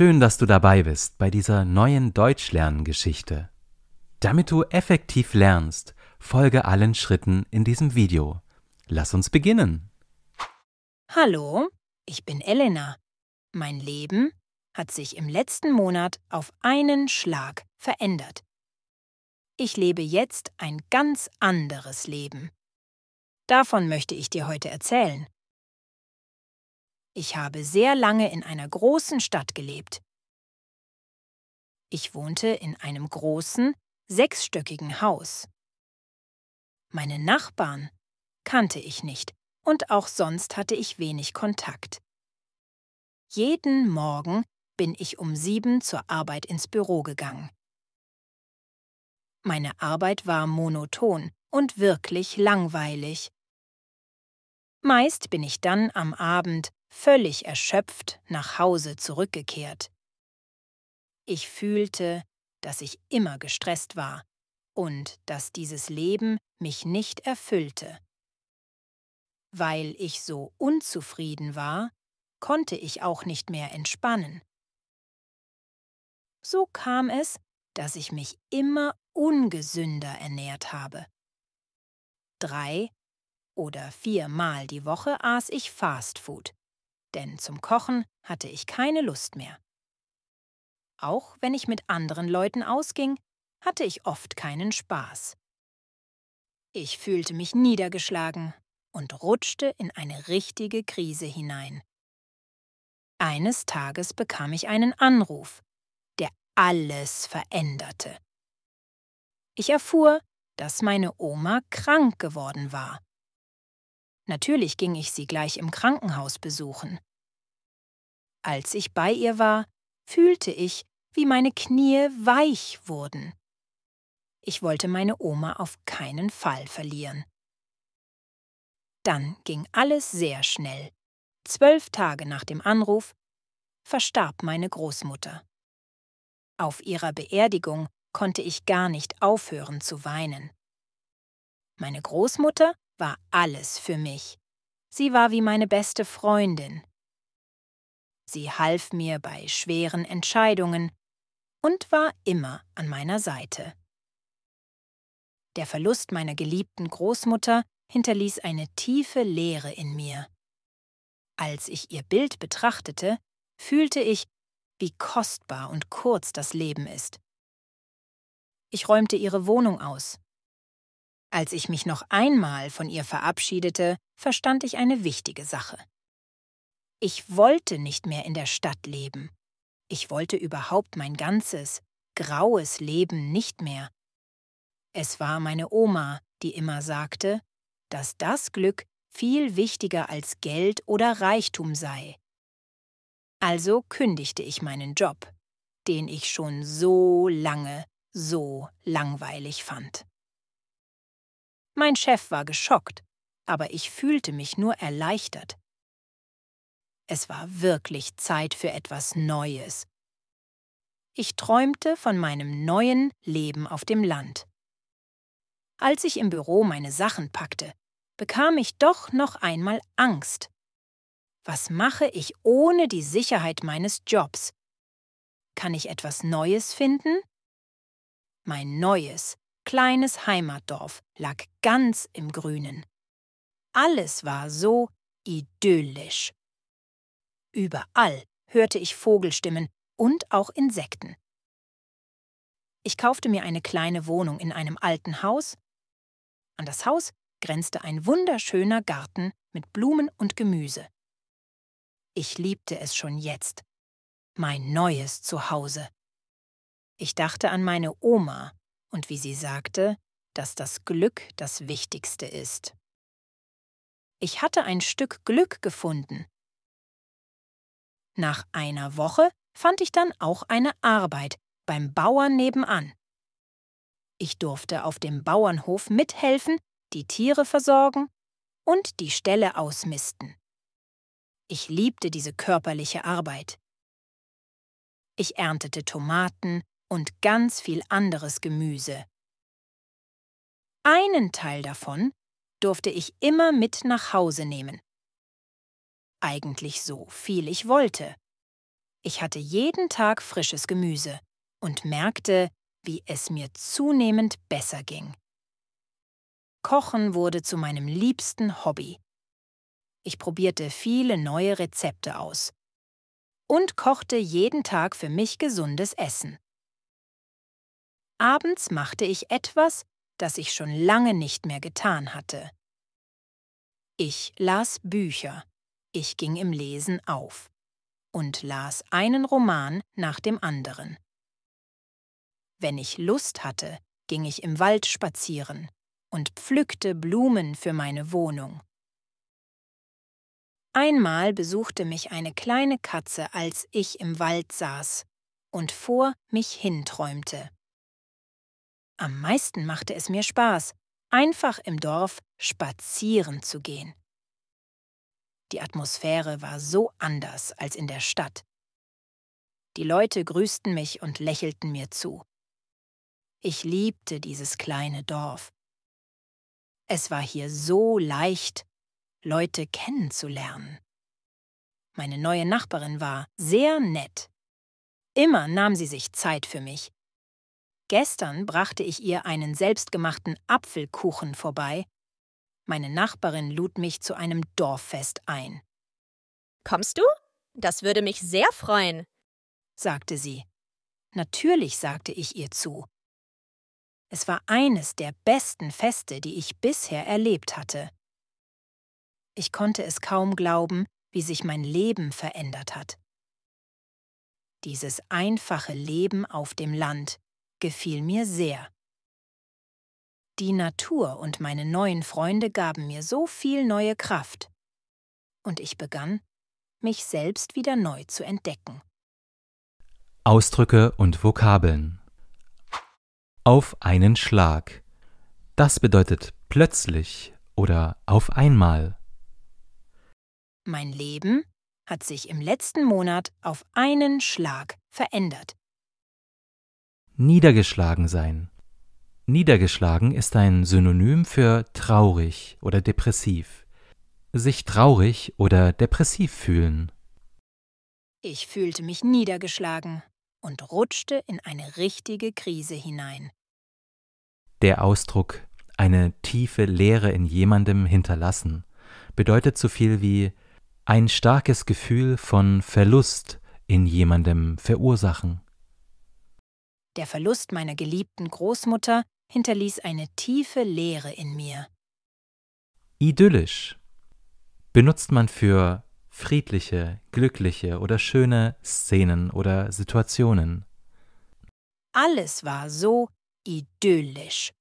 Schön, dass du dabei bist bei dieser neuen Deutschlerngeschichte. Damit du effektiv lernst, folge allen Schritten in diesem Video. Lass uns beginnen. Hallo, ich bin Elena. Mein Leben hat sich im letzten Monat auf einen Schlag verändert. Ich lebe jetzt ein ganz anderes Leben. Davon möchte ich dir heute erzählen. Ich habe sehr lange in einer großen Stadt gelebt. Ich wohnte in einem großen, sechsstöckigen Haus. Meine Nachbarn kannte ich nicht und auch sonst hatte ich wenig Kontakt. Jeden Morgen bin ich um sieben zur Arbeit ins Büro gegangen. Meine Arbeit war monoton und wirklich langweilig. Meist bin ich dann am Abend völlig erschöpft nach Hause zurückgekehrt. Ich fühlte, dass ich immer gestresst war und dass dieses Leben mich nicht erfüllte. Weil ich so unzufrieden war, konnte ich auch nicht mehr entspannen. So kam es, dass ich mich immer ungesünder ernährt habe. Drei oder viermal die Woche aß ich Fastfood denn zum Kochen hatte ich keine Lust mehr. Auch wenn ich mit anderen Leuten ausging, hatte ich oft keinen Spaß. Ich fühlte mich niedergeschlagen und rutschte in eine richtige Krise hinein. Eines Tages bekam ich einen Anruf, der alles veränderte. Ich erfuhr, dass meine Oma krank geworden war. Natürlich ging ich sie gleich im Krankenhaus besuchen. Als ich bei ihr war, fühlte ich, wie meine Knie weich wurden. Ich wollte meine Oma auf keinen Fall verlieren. Dann ging alles sehr schnell. Zwölf Tage nach dem Anruf verstarb meine Großmutter. Auf ihrer Beerdigung konnte ich gar nicht aufhören zu weinen. Meine Großmutter war alles für mich. Sie war wie meine beste Freundin. Sie half mir bei schweren Entscheidungen und war immer an meiner Seite. Der Verlust meiner geliebten Großmutter hinterließ eine tiefe Leere in mir. Als ich ihr Bild betrachtete, fühlte ich, wie kostbar und kurz das Leben ist. Ich räumte ihre Wohnung aus, als ich mich noch einmal von ihr verabschiedete, verstand ich eine wichtige Sache. Ich wollte nicht mehr in der Stadt leben. Ich wollte überhaupt mein ganzes, graues Leben nicht mehr. Es war meine Oma, die immer sagte, dass das Glück viel wichtiger als Geld oder Reichtum sei. Also kündigte ich meinen Job, den ich schon so lange so langweilig fand. Mein Chef war geschockt, aber ich fühlte mich nur erleichtert. Es war wirklich Zeit für etwas Neues. Ich träumte von meinem neuen Leben auf dem Land. Als ich im Büro meine Sachen packte, bekam ich doch noch einmal Angst. Was mache ich ohne die Sicherheit meines Jobs? Kann ich etwas Neues finden? Mein neues, kleines Heimatdorf lag ganz im Grünen. Alles war so idyllisch. Überall hörte ich Vogelstimmen und auch Insekten. Ich kaufte mir eine kleine Wohnung in einem alten Haus. An das Haus grenzte ein wunderschöner Garten mit Blumen und Gemüse. Ich liebte es schon jetzt. Mein neues Zuhause. Ich dachte an meine Oma, und wie sie sagte, dass das Glück das Wichtigste ist. Ich hatte ein Stück Glück gefunden. Nach einer Woche fand ich dann auch eine Arbeit beim Bauern nebenan. Ich durfte auf dem Bauernhof mithelfen, die Tiere versorgen und die Ställe ausmisten. Ich liebte diese körperliche Arbeit. Ich erntete Tomaten, und ganz viel anderes Gemüse. Einen Teil davon durfte ich immer mit nach Hause nehmen. Eigentlich so viel ich wollte. Ich hatte jeden Tag frisches Gemüse und merkte, wie es mir zunehmend besser ging. Kochen wurde zu meinem liebsten Hobby. Ich probierte viele neue Rezepte aus und kochte jeden Tag für mich gesundes Essen. Abends machte ich etwas, das ich schon lange nicht mehr getan hatte. Ich las Bücher. Ich ging im Lesen auf und las einen Roman nach dem anderen. Wenn ich Lust hatte, ging ich im Wald spazieren und pflückte Blumen für meine Wohnung. Einmal besuchte mich eine kleine Katze, als ich im Wald saß und vor mich hinträumte. Am meisten machte es mir Spaß, einfach im Dorf spazieren zu gehen. Die Atmosphäre war so anders als in der Stadt. Die Leute grüßten mich und lächelten mir zu. Ich liebte dieses kleine Dorf. Es war hier so leicht, Leute kennenzulernen. Meine neue Nachbarin war sehr nett. Immer nahm sie sich Zeit für mich Gestern brachte ich ihr einen selbstgemachten Apfelkuchen vorbei. Meine Nachbarin lud mich zu einem Dorffest ein. Kommst du? Das würde mich sehr freuen, sagte sie. Natürlich sagte ich ihr zu. Es war eines der besten Feste, die ich bisher erlebt hatte. Ich konnte es kaum glauben, wie sich mein Leben verändert hat. Dieses einfache Leben auf dem Land, gefiel mir sehr. Die Natur und meine neuen Freunde gaben mir so viel neue Kraft. Und ich begann, mich selbst wieder neu zu entdecken. Ausdrücke und Vokabeln. Auf einen Schlag. Das bedeutet plötzlich oder auf einmal. Mein Leben hat sich im letzten Monat auf einen Schlag verändert. Niedergeschlagen sein. Niedergeschlagen ist ein Synonym für traurig oder depressiv. Sich traurig oder depressiv fühlen. Ich fühlte mich niedergeschlagen und rutschte in eine richtige Krise hinein. Der Ausdruck eine tiefe Leere in jemandem hinterlassen bedeutet so viel wie ein starkes Gefühl von Verlust in jemandem verursachen. Der Verlust meiner geliebten Großmutter hinterließ eine tiefe Leere in mir. Idyllisch benutzt man für friedliche, glückliche oder schöne Szenen oder Situationen. Alles war so idyllisch.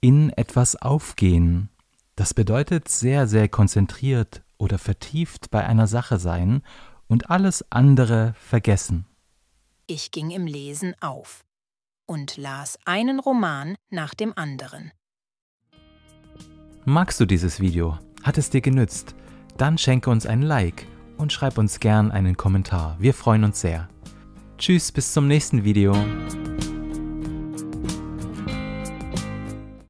In etwas aufgehen. Das bedeutet sehr, sehr konzentriert oder vertieft bei einer Sache sein und alles andere vergessen. Ich ging im Lesen auf und las einen Roman nach dem anderen. Magst du dieses Video? Hat es dir genützt? Dann schenke uns ein Like und schreib uns gern einen Kommentar. Wir freuen uns sehr. Tschüss, bis zum nächsten Video.